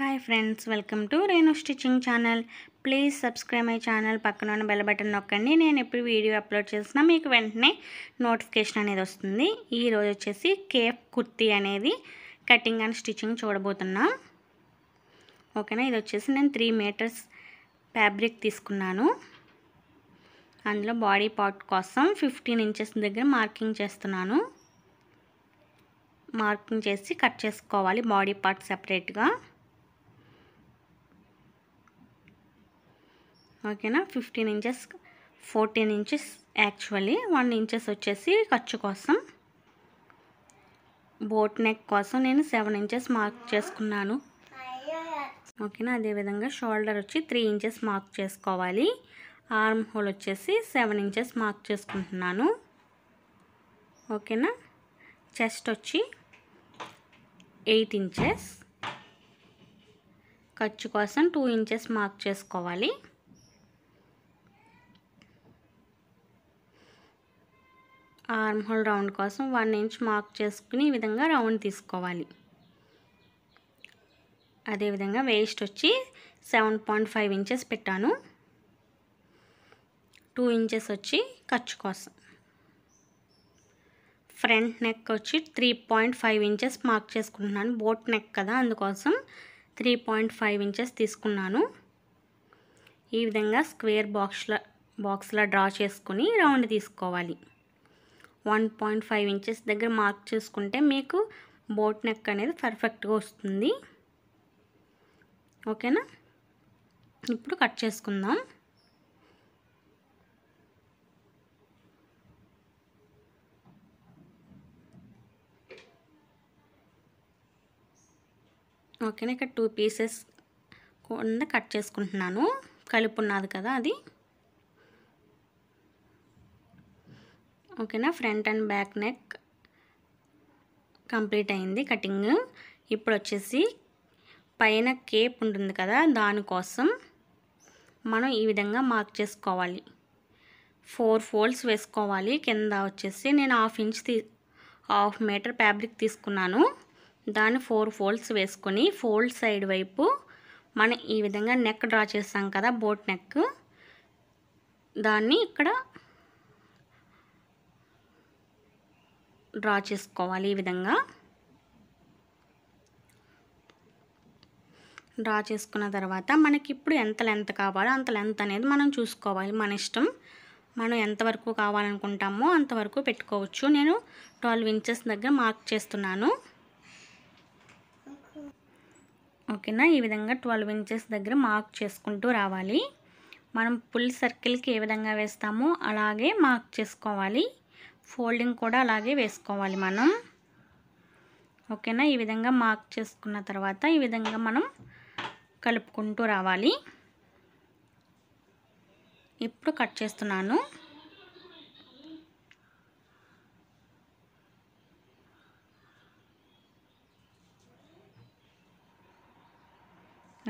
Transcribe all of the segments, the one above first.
hi friends welcome to Renu stitching channel please subscribe my channel పక్కన ఉన్న bell button నొక్కండి నేను ఎప్పుడు వీడియో అప్లోడ్ చేసినా మీకు వెంటనే నోటిఫికేషన్ అనేది వస్తుంది ఈరోజు వచ్చేసి కేఫ్ కుర్తీ అనేది కటింగ్ అండ్ స్టిచ్చింగ్ చూడబోతున్నాం ఓకేనా ఇది వచ్చేసి నేను త్రీ మీటర్స్ ఫ్యాబ్రిక్ తీసుకున్నాను అందులో బాడీ పార్ట్ కోసం ఫిఫ్టీన్ ఇంచెస్ దగ్గర మార్కింగ్ చేస్తున్నాను మార్కింగ్ చేసి కట్ చేసుకోవాలి బాడీ పార్ట్ సపరేట్గా ఓకేనా fifteen inches fourteen inches actually one inches వచ్చేసి ఖర్చు కోసం బోట్ నెక్ కోసం నేను సెవెన్ ఇంచెస్ మార్క్ చేసుకున్నాను ఓకేనా అదేవిధంగా షోల్డర్ వచ్చి త్రీ ఇంచెస్ మార్క్ చేసుకోవాలి ఆర్మ్ హోల్ వచ్చేసి సెవెన్ ఇంచెస్ మార్క్ చేసుకుంటున్నాను ఓకేనా చెస్ట్ వచ్చి ఎయిట్ ఇంచెస్ ఖర్చు కోసం టూ ఇంచెస్ మార్క్ చేసుకోవాలి ఆర్మ్ హోల్ రౌండ్ కోసం వన్ ఇంచ్ మార్క్ చేసుకుని ఈ విధంగా రౌండ్ తీసుకోవాలి అదేవిధంగా వేస్ట్ వచ్చి సెవెన్ పాయింట్ ఫైవ్ ఇంచెస్ పెట్టాను టూ ఇంచెస్ వచ్చి ఖర్చు కోసం ఫ్రంట్ నెక్ వచ్చి three point five inches mark చేసుకుంటున్నాను బోట్ నెక్ కదా అందుకోసం త్రీ పాయింట్ ఫైవ్ ఇంచెస్ తీసుకున్నాను ఈ విధంగా స్క్వేర్ బాక్స్లో బాక్స్లో డ్రా చేసుకుని రౌండ్ తీసుకోవాలి వన్ పాయింట్ ఫైవ్ ఇంచెస్ దగ్గర మార్క్ చేసుకుంటే మీకు బోట్ నెక్ అనేది పర్ఫెక్ట్గా వస్తుంది ఓకేనా ఇప్పుడు కట్ చేసుకుందాం ఓకేనా ఇక్కడ టూ పీసెస్ కింద కట్ చేసుకుంటున్నాను కలుపు ఉన్నది కదా అది ఓకేనా front and back neck complete అయింది కటింగ్ ఇప్పుడు వచ్చేసి పైన కేప్ ఉంటుంది కదా దానికోసం మనం ఈ విధంగా మార్క్ చేసుకోవాలి ఫోర్ ఫోల్డ్స్ వేసుకోవాలి కింద వచ్చేసి నేను హాఫ్ ఇంచ్ తీ హాఫ్ మీటర్ ఫ్యాబ్రిక్ తీసుకున్నాను దాన్ని ఫోర్ ఫోల్డ్స్ వేసుకొని ఫోల్డ్ సైడ్ వైపు మనం ఈ విధంగా నెక్ డ్రా చేస్తాం కదా బోట్ నెక్ దాన్ని ఇక్కడ డ్రా చేసుకోవాలి ఈ విధంగా డ్రా చేసుకున్న తర్వాత మనకి ఇప్పుడు ఎంత లెంత్ కావాలో అంత లెంత్ అనేది మనం చూసుకోవాలి మన ఇష్టం మనం ఎంతవరకు కావాలనుకుంటామో అంతవరకు పెట్టుకోవచ్చు నేను ట్వెల్వ్ ఇంచెస్ దగ్గర మార్క్ చేస్తున్నాను ఓకేనా ఈ విధంగా ట్వెల్వ్ ఇంచెస్ దగ్గర మార్క్ చేసుకుంటూ రావాలి మనం ఫుల్ సర్కిల్కి ఏ విధంగా వేస్తామో అలాగే మార్క్ చేసుకోవాలి ఫోల్డింగ్ కూడా అలాగే వేసుకోవాలి మనం ఓకేనా ఈ విధంగా మార్క్ చేసుకున్న తర్వాత ఈ విధంగా మనం కలుపుకుంటూ రావాలి ఇప్పుడు కట్ చేస్తున్నాను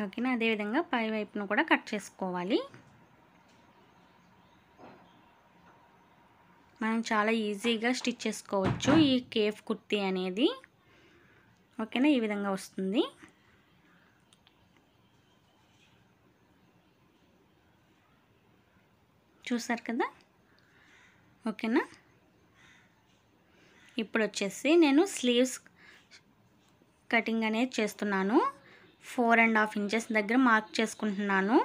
ఓకేనా అదేవిధంగా పై వైపును కూడా కట్ చేసుకోవాలి మనం చాలా ఈజీగా స్టిచ్ చేసుకోవచ్చు ఈ కేఫ్ కుర్తీ అనేది ఓకేనా ఈ విధంగా వస్తుంది చూసారు కదా ఓకేనా ఇప్పుడు వచ్చేసి నేను స్లీవ్స్ కటింగ్ అనేది చేస్తున్నాను ఫోర్ అండ్ హాఫ్ ఇంచెస్ దగ్గర మార్క్ చేసుకుంటున్నాను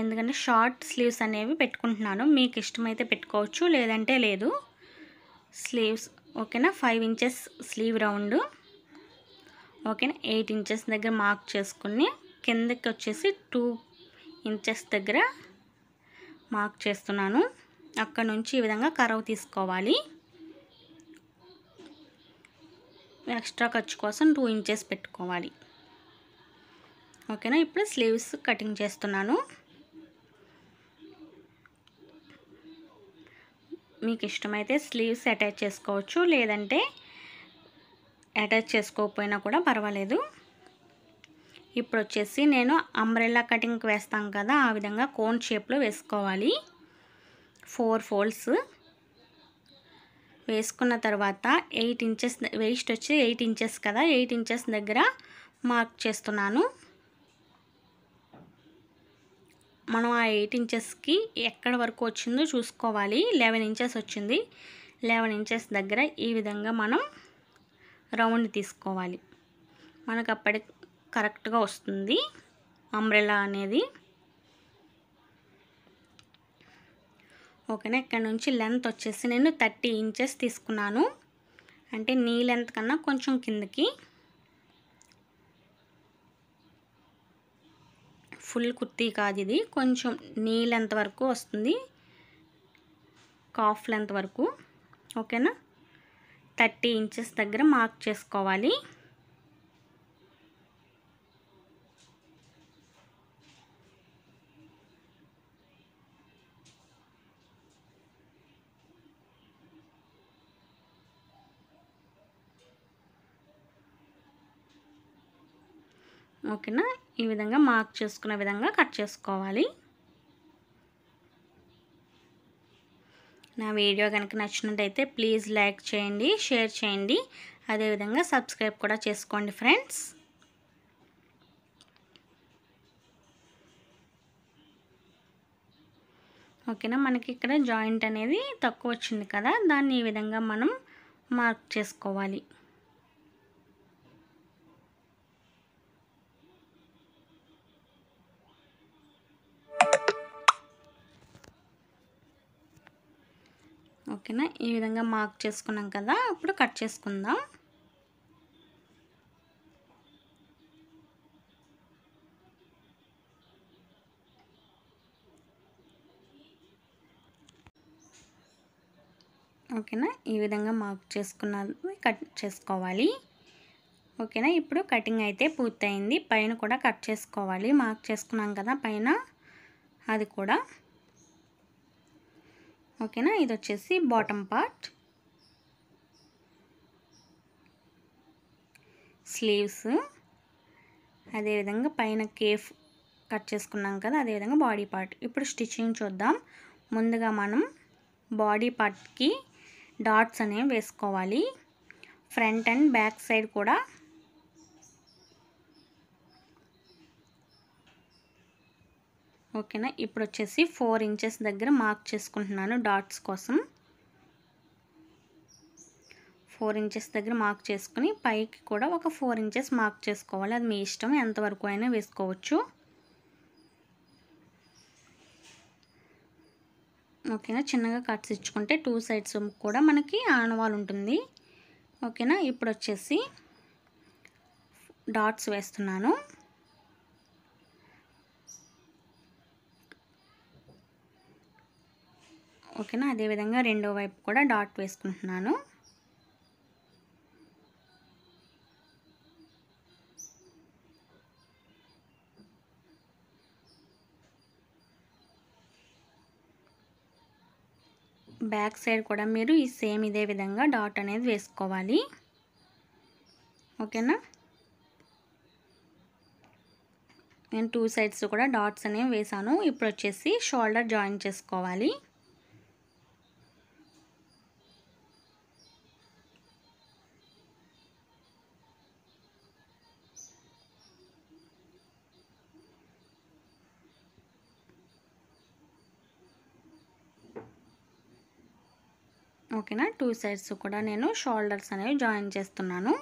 ఎందుకంటే షార్ట్ స్లీవ్స్ అనేవి పెట్టుకుంటున్నాను మీకు ఇష్టమైతే పెట్టుకోవచ్చు లేదంటే లేదు స్లీవ్స్ ఓకేనా ఫైవ్ ఇంచెస్ స్లీవ్ రౌండ్ ఓకేనా ఎయిట్ ఇంచెస్ దగ్గర మార్క్ చేసుకుని కిందకి వచ్చేసి టూ ఇంచెస్ దగ్గర మార్క్ చేస్తున్నాను అక్కడ నుంచి ఈ విధంగా కరవ్ తీసుకోవాలి ఎక్స్ట్రా ఖర్చు కోసం టూ ఇంచెస్ పెట్టుకోవాలి ఓకేనా ఇప్పుడు స్లీవ్స్ కటింగ్ చేస్తున్నాను మీకు ఇష్టమైతే స్లీవ్స్ అటాచ్ చేసుకోవచ్చు లేదంటే అటాచ్ చేసుకోకపోయినా కూడా పర్వాలేదు ఇప్పుడు వచ్చేసి నేను అంబ్రెల్లా కటింగ్కి వేస్తాం కదా ఆ విధంగా కోన్ షేప్లో వేసుకోవాలి ఫోర్ ఫోల్డ్స్ వేసుకున్న తర్వాత ఎయిట్ ఇంచెస్ వేస్ట్ వచ్చి ఎయిట్ ఇంచెస్ కదా ఎయిట్ ఇంచెస్ దగ్గర మార్క్ చేస్తున్నాను మనం ఆ ఎయిట్ ఇంచెస్కి ఎక్కడ వరకు వచ్చిందో చూసుకోవాలి లెవెన్ ఇంచెస్ వచ్చింది లెవెన్ ఇంచెస్ దగ్గర ఈ విధంగా మనం రౌండ్ తీసుకోవాలి మనకు అప్పటి కరెక్ట్గా వస్తుంది అంబ్రెలా అనేది ఓకేనా ఇక్కడ నుంచి లెంత్ వచ్చేసి నేను థర్టీ ఇంచెస్ తీసుకున్నాను అంటే నీ లెంత్ కన్నా కొంచెం కిందకి ఫుల్ కుర్తీ కాదు ఇది కొంచెం నీ లెంత్ వరకు వస్తుంది కాఫ్ లెంత్ వరకు ఓకేనా థర్టీ ఇంచెస్ దగ్గర మార్క్ చేసుకోవాలి ఓకేనా ఈ విధంగా మార్క్ చేసుకునే విధంగా కట్ చేసుకోవాలి నా వీడియో కనుక నచ్చినట్టయితే ప్లీజ్ లైక్ చేయండి షేర్ చేయండి అదేవిధంగా సబ్స్క్రైబ్ కూడా చేసుకోండి ఫ్రెండ్స్ ఓకేనా మనకి ఇక్కడ జాయింట్ అనేది తక్కువ వచ్చింది కదా దాన్ని ఈ విధంగా మనం మార్క్ చేసుకోవాలి ఓకేనా ఈ విధంగా మార్క్ చేసుకున్నాం కదా ఇప్పుడు కట్ చేసుకుందాం ఓకేనా ఈ విధంగా మార్క్ చేసుకున్నది కట్ చేసుకోవాలి ఓకేనా ఇప్పుడు కటింగ్ అయితే పూర్తయింది పైన కూడా కట్ చేసుకోవాలి మార్క్ చేసుకున్నాం కదా పైన అది కూడా ఓకేనా ఇది వచ్చేసి బాటమ్ పార్ట్ స్లీవ్స్ అదేవిధంగా పైన కేఫ్ కట్ చేసుకున్నాం కదా అదేవిధంగా బాడీ పార్ట్ ఇప్పుడు స్టిచ్చింగ్ చూద్దాం ముందుగా మనం బాడీ పార్ట్కి డాట్స్ అనేవి వేసుకోవాలి ఫ్రంట్ అండ్ బ్యాక్ సైడ్ కూడా ఓకేనా ఇప్పుడు వచ్చేసి ఫోర్ ఇంచెస్ దగ్గర మార్క్ చేసుకుంటున్నాను డాట్స్ కోసం ఫోర్ ఇంచెస్ దగ్గర మార్క్ చేసుకుని పైకి కూడా ఒక ఫోర్ ఇంచెస్ మార్క్ చేసుకోవాలి అది మీ ఇష్టం ఎంతవరకు అయినా వేసుకోవచ్చు ఓకేనా చిన్నగా కట్స్ ఇచ్చుకుంటే టూ సైడ్స్ కూడా మనకి ఆనవాల్ ఉంటుంది ఓకేనా ఇప్పుడు వచ్చేసి డాట్స్ వేస్తున్నాను ఓకేనా అదేవిధంగా రెండో వైపు కూడా డాట్ వేసుకుంటున్నాను బ్యాక్ సైడ్ కూడా మీరు ఈ సేమ్ ఇదే విధంగా డాట్ అనేది వేసుకోవాలి ఓకేనా నేను టూ సైడ్స్ కూడా డాట్స్ అనేవి వేసాను ఇప్పుడు వచ్చేసి షోల్డర్ జాయిన్ చేసుకోవాలి ఓకేనా టూ సైడ్స్ కూడా నేను షోల్డర్స్ అనేవి జాయిన్ చేస్తున్నాను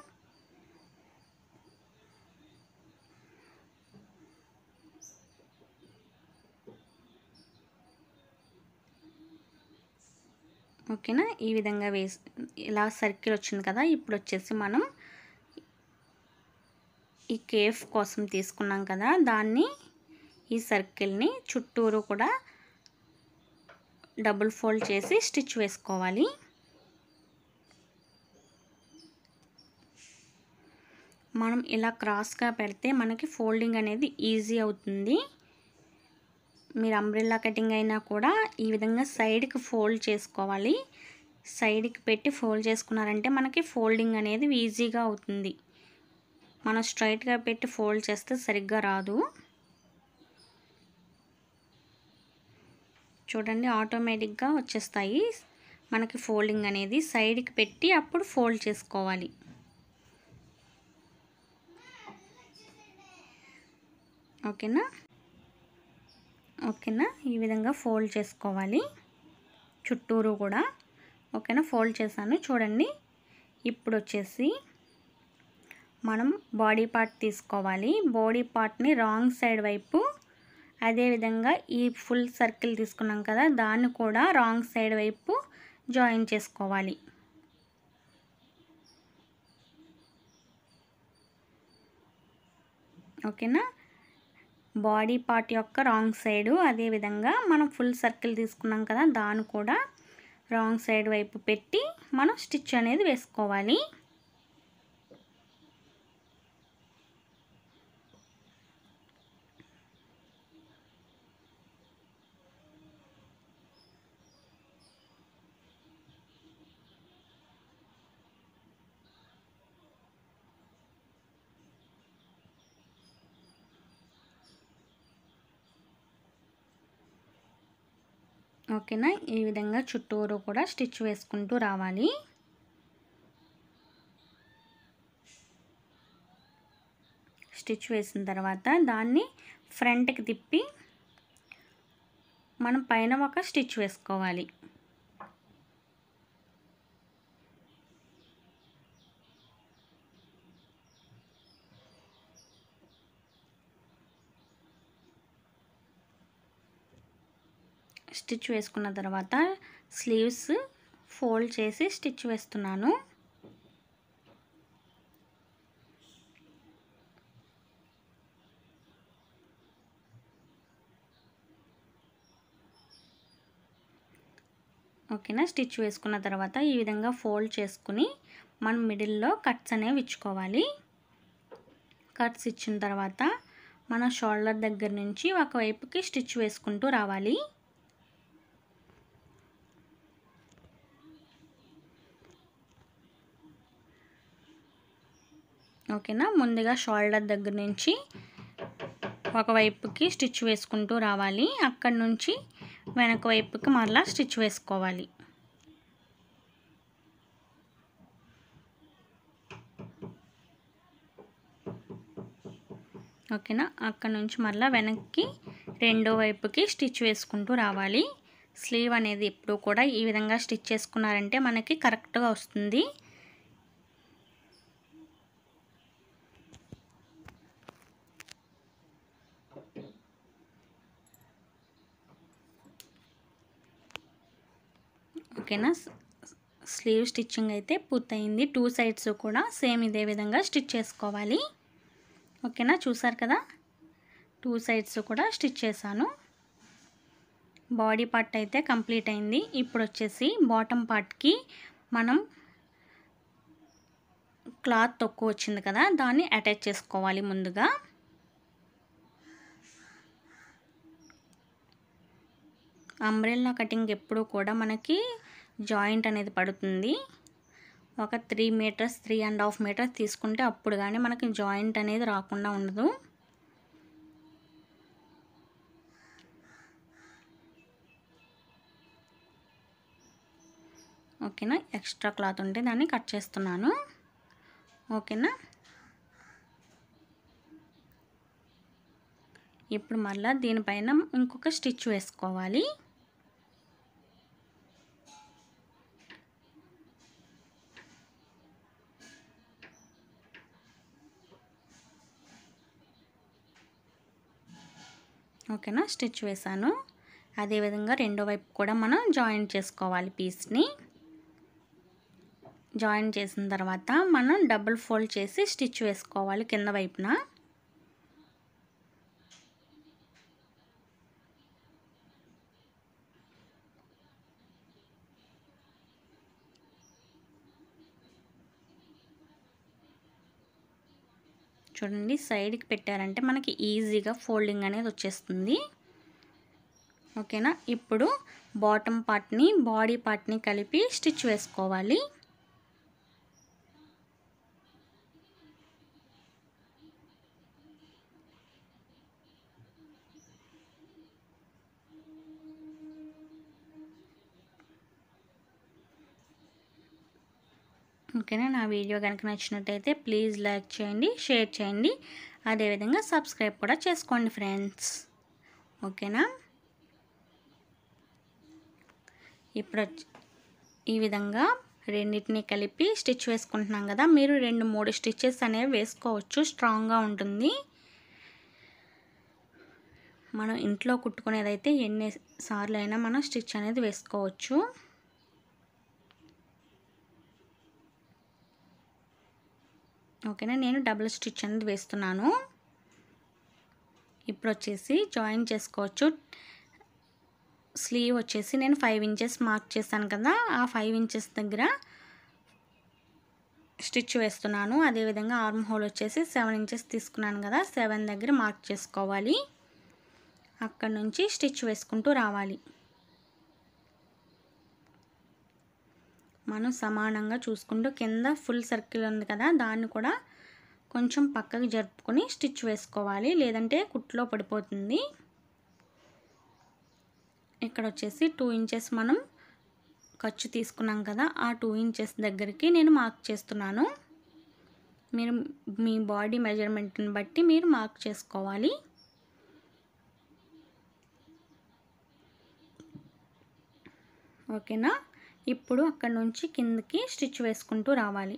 ఓకేనా ఈ విధంగా వేసి ఇలా సర్కిల్ వచ్చింది కదా ఇప్పుడు వచ్చేసి మనం ఈ కేఫ్ కోసం తీసుకున్నాం కదా దాన్ని ఈ సర్కిల్ని చుట్టూరు కూడా డబుల్ ఫోల్డ్ చేసి స్టిచ్ వేసుకోవాలి మనం ఇలా క్రాస్గా పెడితే మనకి ఫోల్డింగ్ అనేది ఈజీ అవుతుంది మీరు అంబ్రెల్లా కటింగ్ అయినా కూడా ఈ విధంగా సైడ్కి ఫోల్డ్ చేసుకోవాలి సైడ్కి పెట్టి ఫోల్డ్ చేసుకున్నారంటే మనకి ఫోల్డింగ్ అనేది ఈజీగా అవుతుంది మనం స్ట్రైట్గా పెట్టి ఫోల్డ్ చేస్తే సరిగ్గా రాదు చూడండి ఆటోమేటిక్గా వచ్చేస్తాయి మనకి ఫోల్డింగ్ అనేది సైడ్కి పెట్టి అప్పుడు ఫోల్డ్ చేసుకోవాలి ఓకేనా ఓకేనా ఈ విధంగా ఫోల్డ్ చేసుకోవాలి చుట్టూరు కూడా ఓకేనా ఫోల్డ్ చేశాను చూడండి ఇప్పుడు వచ్చేసి మనం బాడీ పార్ట్ తీసుకోవాలి బాడీ పార్ట్ని రాంగ్ సైడ్ వైపు అదేవిధంగా ఈ ఫుల్ సర్కిల్ తీసుకున్నాం కదా దాన్ని కూడా రాంగ్ సైడ్ వైపు జాయిన్ చేసుకోవాలి ఓకేనా బాడీ పార్ట్ యొక్క రాంగ్ సైడు అదేవిధంగా మనం ఫుల్ సర్కిల్ తీసుకున్నాం కదా దాన్ని కూడా రాంగ్ సైడ్ వైపు పెట్టి మనం స్టిచ్ అనేది వేసుకోవాలి ఓకేనా ఈ విధంగా చుట్టూరు కూడా స్టిచ్ వేసుకుంటూ రావాలి స్టిచ్ వేసిన తర్వాత దాన్ని ఫ్రంట్కి తిప్పి మనం పైన ఒక స్టిచ్ వేసుకోవాలి స్టిచ్ వేసుకున్న తర్వాత స్లీవ్స్ ఫోల్డ్ చేసి స్టిచ్ వేస్తున్నాను ఓకేనా స్టిచ్ వేసుకున్న తర్వాత ఈ విధంగా ఫోల్డ్ చేసుకుని మనం మిడిల్లో కట్స్ అనేవి ఇచ్చుకోవాలి కట్స్ ఇచ్చిన తర్వాత మన షోల్డర్ దగ్గర నుంచి ఒకవైపుకి స్టిచ్ వేసుకుంటూ రావాలి ఓకేనా ముందుగా షోల్డర్ దగ్గర నుంచి ఒకవైపుకి స్టిచ్ వేసుకుంటూ రావాలి అక్కడి నుంచి వెనక వైపుకి మరలా స్టిచ్ వేసుకోవాలి ఓకేనా అక్కడ నుంచి మళ్ళీ వెనక్కి రెండో వైపుకి స్టిచ్ వేసుకుంటూ రావాలి స్లీవ్ అనేది ఎప్పుడు కూడా ఈ విధంగా స్టిచ్ చేసుకున్నారంటే మనకి కరెక్ట్గా వస్తుంది ఓకేనా స్లీవ్ స్టిచ్చింగ్ అయితే పూర్తయింది టూ సైడ్స్ కూడా సేమ్ ఇదే విధంగా స్టిచ్ చేసుకోవాలి ఓకేనా చూసారు కదా టూ సైడ్స్ కూడా స్టిచ్ చేశాను బాడీ పార్ట్ అయితే కంప్లీట్ అయింది ఇప్పుడు వచ్చేసి బాటమ్ పార్ట్కి మనం క్లాత్ తక్కువ వచ్చింది కదా దాన్ని అటాచ్ చేసుకోవాలి ముందుగా అంబ్రెల్లా కటింగ్ ఎప్పుడు కూడా మనకి జాయింట్ అనేది పడుతుంది ఒక three meters three and half meters తీసుకుంటే అప్పుడు కానీ మనకి జాయింట్ అనేది రాకుండా ఉండదు ఓకేనా ఎక్స్ట్రా క్లాత్ ఉంటే దాన్ని కట్ చేస్తున్నాను ఓకేనా ఇప్పుడు మళ్ళీ దీనిపైన ఇంకొక స్టిచ్ వేసుకోవాలి ఓకేనా స్టిచ్ వేసాను అదేవిధంగా రెండో వైపు కూడా మనం జాయింట్ చేసుకోవాలి పీస్ని జాయింట్ చేసిన తర్వాత మనం డబుల్ ఫోల్డ్ చేసి స్టిచ్ వేసుకోవాలి కింద వైపున చూడండి సైడ్కి పెట్టారంటే మనకి ఈజీగా ఫోల్డింగ్ అనేది వచ్చేస్తుంది ఓకేనా ఇప్పుడు బాటమ్ పార్ట్ని బాడీ పార్ట్ని కలిపి స్టిచ్ వేసుకోవాలి ఓకేనా నా వీడియో కనుక నచ్చినట్టయితే ప్లీజ్ లైక్ చేయండి షేర్ చేయండి అదేవిధంగా సబ్స్క్రైబ్ కూడా చేసుకోండి ఫ్రెండ్స్ ఓకేనా ఇప్పుడు ఈ విధంగా రెండింటిని కలిపి స్టిచ్ వేసుకుంటున్నాం కదా మీరు రెండు మూడు స్టిచ్చెస్ అనేవి వేసుకోవచ్చు స్ట్రాంగ్గా ఉంటుంది మనం ఇంట్లో కుట్టుకునేదైతే ఎన్నిసార్లు అయినా మనం స్టిచ్ అనేది వేసుకోవచ్చు ఓకేనా నేను డబుల్ స్టిచ్ అనేది వేస్తున్నాను ఇప్పుడు వచ్చేసి జాయిన్ చేసుకోవచ్చు స్లీవ్ వచ్చేసి నేను ఫైవ్ ఇంచెస్ మార్క్ చేశాను కదా ఆ ఫైవ్ ఇంచెస్ దగ్గర స్టిచ్ వేస్తున్నాను అదేవిధంగా ఆర్మ్ హోల్ వచ్చేసి సెవెన్ ఇంచెస్ తీసుకున్నాను కదా సెవెన్ దగ్గర మార్క్ చేసుకోవాలి అక్కడ నుంచి స్టిచ్ వేసుకుంటూ రావాలి మనం సమానంగా చూసుకుంటూ కింద ఫుల్ సర్కిల్ ఉంది కదా దాన్ని కూడా కొంచెం పక్కకి జరుపుకొని స్టిచ్ వేసుకోవాలి లేదంటే కుట్లో పడిపోతుంది ఇక్కడ వచ్చేసి టూ ఇంచెస్ మనం ఖర్చు తీసుకున్నాం కదా ఆ టూ ఇంచెస్ దగ్గరికి నేను మార్క్ చేస్తున్నాను మీరు మీ బాడీ మెజర్మెంట్ని బట్టి మీరు మార్క్ చేసుకోవాలి ఓకేనా ఇప్పుడు అక్కడ నుంచి కిందకి స్టిచ్ వేసుకుంటూ రావాలి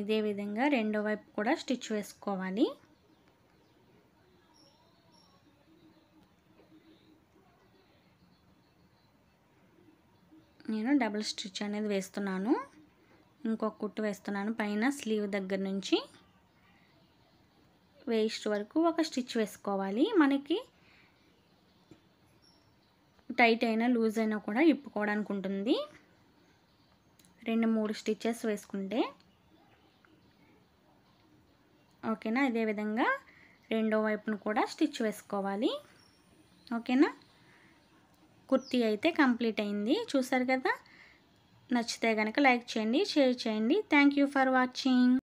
ఇదే విధంగా రెండో వైపు కూడా స్టిచ్ వేసుకోవాలి నేను డబుల్ స్టిచ్ అనేది వేస్తున్నాను ఇంకొక కుట్టు వేస్తున్నాను పైన స్లీవ్ దగ్గర నుంచి వేస్ట్ వరకు ఒక స్టిచ్ వేసుకోవాలి మనకి టైట్ అయినా లూజ్ అయినా కూడా ఇప్పుకోవడానికి ఉంటుంది రెండు మూడు స్టిచ్చెస్ వేసుకుంటే ఓకేనా అదేవిధంగా రెండో వైపును కూడా స్టిచ్ వేసుకోవాలి ఓకేనా కుర్తీ అయితే కంప్లీట్ అయింది చూసారు కదా నచ్చితే కనుక లైక్ చేయండి షేర్ చేయండి థ్యాంక్ ఫర్ వాచింగ్